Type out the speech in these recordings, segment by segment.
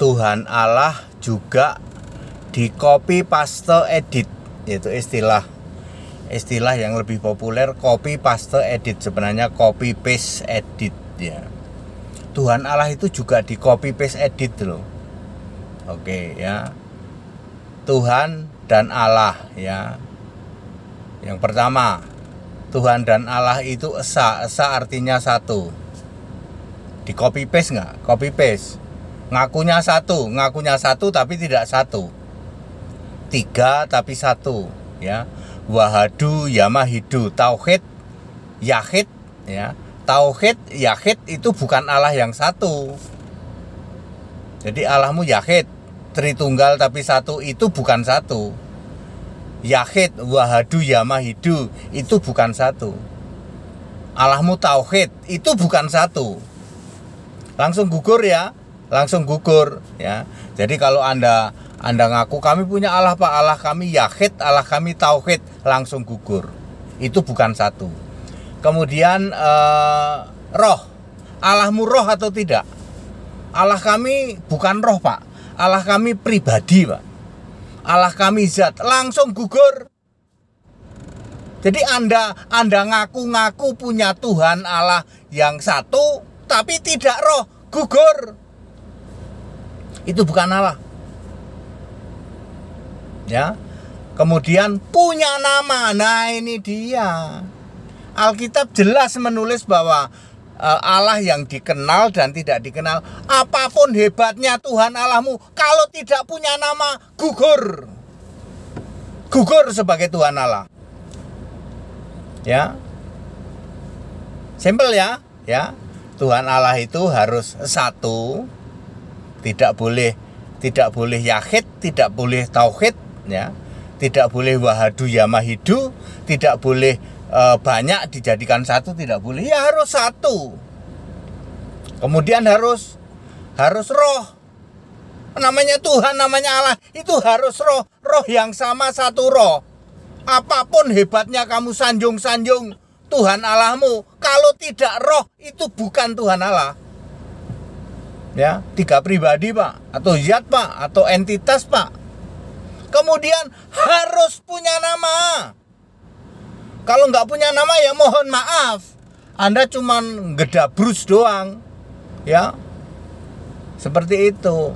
Tuhan Allah juga di copy paste edit yaitu istilah istilah yang lebih populer copy paste edit sebenarnya copy paste edit ya Tuhan Allah itu juga di copy paste edit loh oke ya Tuhan dan Allah ya yang pertama Tuhan dan Allah itu esa esa artinya satu di copy paste nggak copy paste Ngakunya satu, ngakunya satu tapi tidak satu. Tiga tapi satu, ya. Wahadu Yamahidu Tauhid Yahid ya. Tauhid Yahid itu bukan Allah yang satu. Jadi Allahmu Yahid, Tritunggal tapi satu itu bukan satu. Yahid Wahadu Yamahidu itu bukan satu. Allahmu Tauhid itu bukan satu. Langsung gugur ya langsung gugur ya. Jadi kalau Anda Anda ngaku kami punya Allah Pak, Allah kami Yahid, Allah kami Tauhid, langsung gugur. Itu bukan satu. Kemudian eh, roh, Allahmu roh atau tidak? Allah kami bukan roh Pak, Allah kami pribadi Pak. Allah kami zat langsung gugur. Jadi Anda Anda ngaku-ngaku punya Tuhan Allah yang satu tapi tidak roh, gugur itu bukan Allah. Ya. Kemudian punya nama. Nah, ini dia. Alkitab jelas menulis bahwa eh, Allah yang dikenal dan tidak dikenal, apapun hebatnya Tuhan Allahmu, kalau tidak punya nama, gugur. Gugur sebagai Tuhan Allah. Ya. Simpel ya, ya. Tuhan Allah itu harus satu, tidak boleh tidak boleh yahid tidak boleh tauhid ya tidak boleh wahadu yamahidu tidak boleh e, banyak dijadikan satu tidak boleh ya harus satu kemudian harus harus roh namanya Tuhan namanya Allah itu harus roh roh yang sama satu roh apapun hebatnya kamu sanjung-sanjung Tuhan Allahmu kalau tidak roh itu bukan Tuhan Allah ya tiga pribadi pak atau zat pak atau entitas pak kemudian harus punya nama kalau nggak punya nama ya mohon maaf anda cuman gedabrus doang ya seperti itu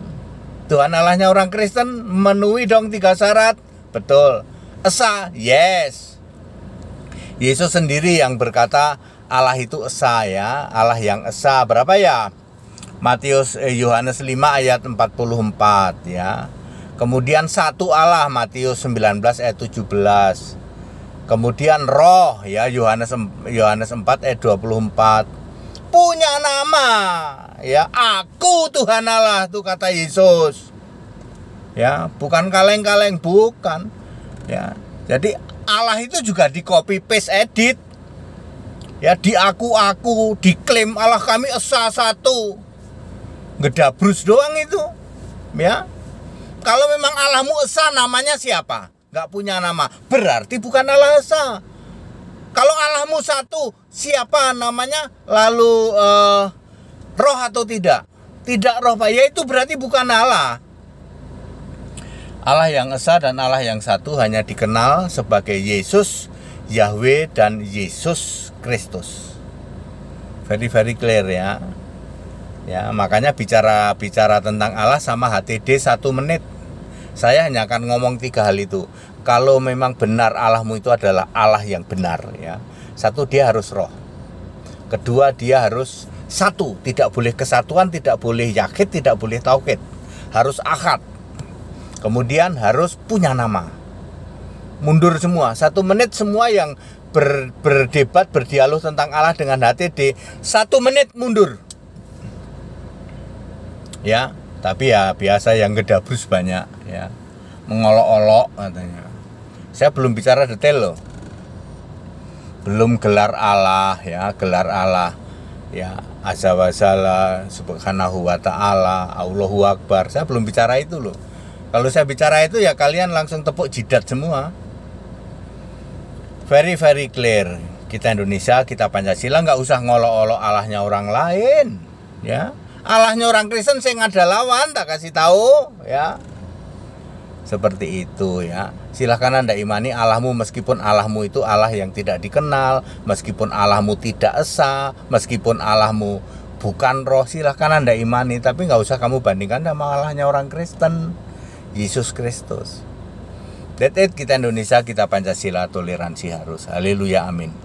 Tuhan Allahnya orang Kristen menui dong tiga syarat betul esa yes Yesus sendiri yang berkata Allah itu esa ya Allah yang esa berapa ya Matius eh, Yohanes eh, 5 ayat 44 ya. Kemudian satu Allah Matius 19 ayat 17. Kemudian roh ya Yohanes Yohanes 4 ayat 24. Punya nama ya aku Tuhan Allah tuh kata Yesus. Ya, bukan kaleng-kaleng bukan. Ya. Jadi Allah itu juga di copy paste edit. Ya, di aku-aku diklaim Allah kami esa satu gedabrus doang itu ya kalau memang Allah esa, namanya siapa? Gak punya nama Berarti bukan Allah Esa Kalau Allahmu satu Siapa namanya? Lalu uh, roh atau tidak? Tidak roh Pak Ya itu berarti bukan Allah Allah yang Esa dan Allah yang satu Hanya dikenal sebagai Yesus Yahweh dan Yesus Kristus Very very clear ya ya makanya bicara bicara tentang Allah sama HTD satu menit saya hanya akan ngomong tiga hal itu kalau memang benar Allahmu itu adalah Allah yang benar ya satu dia harus roh kedua dia harus satu tidak boleh kesatuan tidak boleh yakit tidak boleh tauhid harus akad kemudian harus punya nama mundur semua satu menit semua yang ber, berdebat berdialog tentang Allah dengan HTD satu menit mundur ya tapi ya biasa yang gedabrus banyak ya mengolok-olok katanya saya belum bicara detail loh belum gelar Allah ya gelar Allah ya azza wa Jalla, subhanahu wa ta'ala Allahu akbar saya belum bicara itu loh kalau saya bicara itu ya kalian langsung tepuk jidat semua very very clear kita Indonesia kita Pancasila nggak usah ngolok-olok Allahnya orang lain ya Allahnya orang Kristen saya nggak ada lawan tak kasih tahu ya seperti itu ya silahkan anda imani Allahmu meskipun Allahmu itu Allah yang tidak dikenal meskipun Allahmu tidak esa meskipun Allahmu bukan roh silahkan anda imani tapi nggak usah kamu bandingkan sama Allahnya orang Kristen Yesus Kristus that it kita Indonesia kita Pancasila toleransi harus haleluya amin